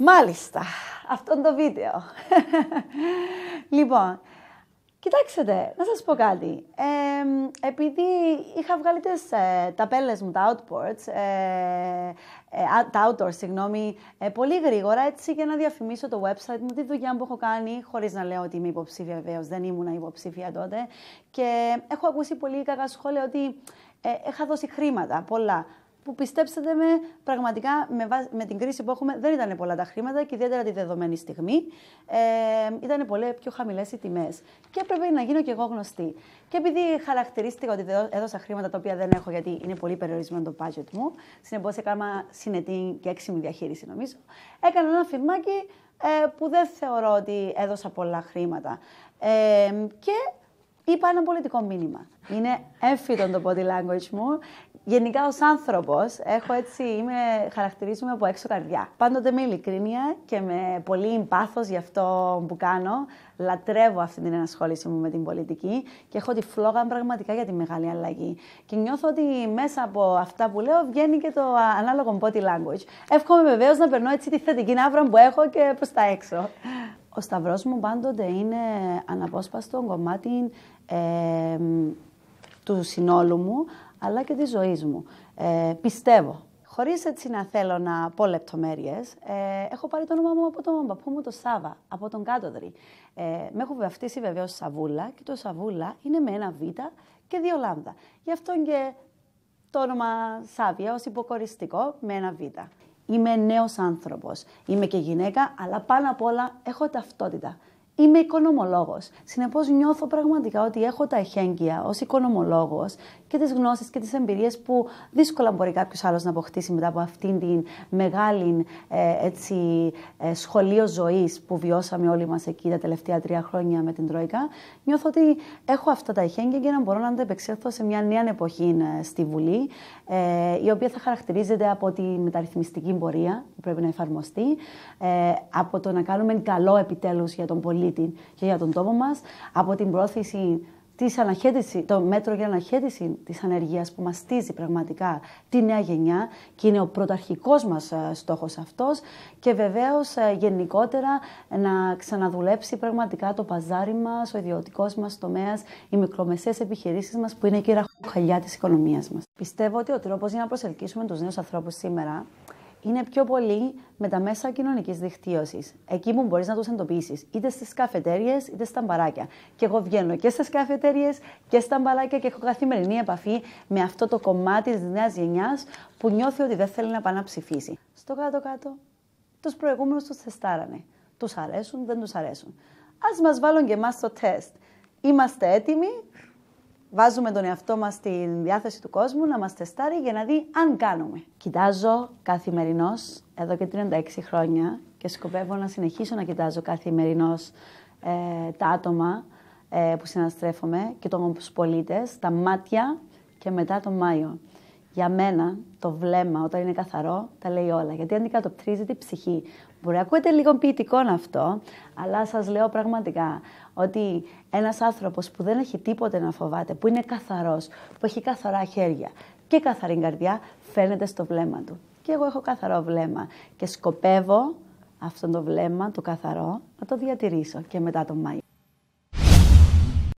Μάλιστα, αυτό είναι το βίντεο. λοιπόν, κοιτάξτε, να σας πω κάτι. επειδή είχα βγάλει τα ε, μου, τα outboards, ε, ε τα outdoor, συγγνώμη, ε, πολύ γρήγορα, έτσι για να διαφημίσω το website μου, τη δουλειά που έχω κάνει, χωρίς να λέω ότι είμαι υποψήφια, βεβαίως, δεν ήμουν υποψήφια τότε. Και έχω ακούσει πολύ κακά σχόλια ότι ε, είχα δώσει χρήματα, πολλά που πιστέψτε με, πραγματικά με, με την κρίση που έχουμε δεν ήταν πολλά τα χρήματα και ιδιαίτερα τη δεδομένη στιγμή. Ε, ήταν πολύ πιο χαμηλές οι τιμές. Και έπρεπε να γίνω και εγώ γνωστή. Και επειδή χαρακτηρίστηκα ότι έδωσα χρήματα τα οποία δεν έχω γιατί είναι πολύ περιορισμένο το budget μου, συνεπώς έκανα συνετή και έξιμη διαχείριση νομίζω. Έκανα ένα φιλμάκι ε, που δεν θεωρώ ότι έδωσα πολλά χρήματα. Ε, και είπα ένα πολιτικό μήνυμα. Είναι έμφυτο το body language μου. Γενικά ως άνθρωπος έχω έτσι, είμαι, χαρακτηρίζομαι από έξω καρδιά. Πάντοτε με ειλικρίνεια και με πολύ πάθος για αυτό που κάνω. Λατρεύω αυτή την ενασχόληση μου με την πολιτική και έχω τη φλόγα πραγματικά για τη μεγάλη αλλαγή. Και νιώθω ότι μέσα από αυτά που λέω βγαίνει και το ανάλογο body language. Εύχομαι βεβαίως να περνώ έτσι τη θετική ναύρα που έχω και προς τα έξω. Ο σταυρός μου πάντοτε είναι αναπόσπαστο κομμάτι ε, του συνόλου μου, αλλά και της ζωής μου. Ε, πιστεύω. Χωρίς έτσι να θέλω να πω λεπτομέρειες, ε, έχω πάρει το όνομα μου από τον παππού μου, τον Σάβα, από τον Κάτοδρη. Ε, με έχω βαφτίσει βεβαίως Σαβούλα και το Σαβούλα είναι με ένα Β και δύο λάμδα. Γι' αυτό και το όνομα Σάβια ως υποκοριστικό με ένα Β. Είμαι νέος άνθρωπος, είμαι και γυναίκα, αλλά πάνω απ' όλα έχω ταυτότητα. Είμαι οικονομολόγος. Συνεπώς νιώθω πραγματικά ότι έχω τα εχέγγυα ως οικονομολόγος και τις γνώσεις και τις εμπειρίες που δύσκολα μπορεί κάποιος άλλος να αποκτήσει μετά από αυτήν την μεγάλη ε, έτσι, ε, σχολείο ζωής που βιώσαμε όλοι μας εκεί τα τελευταία τρία χρόνια με την Τρόικα. Νιώθω ότι έχω αυτά τα ηχέγγια για να μπορώ να ανταπεξέλθω σε μια νέα εποχή ε, στη Βουλή, ε, η οποία θα χαρακτηρίζεται από τη μεταρρυθμιστική πορεία που πρέπει να εφαρμοστεί, ε, από το να κάνουμε καλό επιτέλους για τον πολίτη και για τον τόπο μας, από την πρόθεση της αναχέτηση, το μέτρο για αναχέτηση της ανεργίας που μας πραγματικά τη νέα γενιά και είναι ο πρωταρχικός μας ε, στόχος αυτός και βεβαίως ε, γενικότερα να ξαναδουλέψει πραγματικά το παζάρι μας, ο ιδιωτικός μας τομέας, οι μικρομεσαίες επιχειρήσεις μας που είναι και η ραχοκαλιά της οικονομίας μας. Πιστεύω ότι ο τρόπος για να προσελκύσουμε τους νέους ανθρώπους σήμερα είναι πιο πολύ με τα μέσα κοινωνικής δικτύωσης. Εκεί που μπορείς να τους εντοπίσεις, είτε στις καφετέρειε είτε στα μπαράκια. Και εγώ βγαίνω και στις καφετέρειε και στα μπαράκια και έχω καθημερινή επαφή με αυτό το κομμάτι της νέας γενιάς που νιώθει ότι δεν θέλει να πάει να ψηφίσει. Στο κάτω-κάτω, τους προηγούμενους τους θεστάρανε. Τους αρέσουν, δεν τους αρέσουν. Ας μας βάλουν και εμάς το τεστ. Είμαστε έτοιμοι, Βάζουμε τον εαυτό μας στη διάθεση του κόσμου να μας τεστάρει για να δει αν κάνουμε. Κοιτάζω καθημερινώς εδώ και 36 χρόνια και σκοπεύω να συνεχίσω να κοιτάζω καθημερινώς ε, τα άτομα ε, που συναστρέφομαι και τους πολίτες, τα μάτια και μετά τον Μάιο για μένα το βλέμμα όταν είναι καθαρό τα λέει όλα. Γιατί αντικατοπτρίζει την ψυχή. Μπορεί να ακούετε λίγο ποιητικό αυτό, αλλά σας λέω πραγματικά ότι ένας άνθρωπος που δεν έχει τίποτε να φοβάται, που είναι καθαρός, που έχει καθαρά χέρια και καθαρή καρδιά, φαίνεται στο βλέμμα του. Και εγώ έχω καθαρό βλέμμα και σκοπεύω αυτό το βλέμμα, το καθαρό, να το διατηρήσω και μετά τον Μάιο.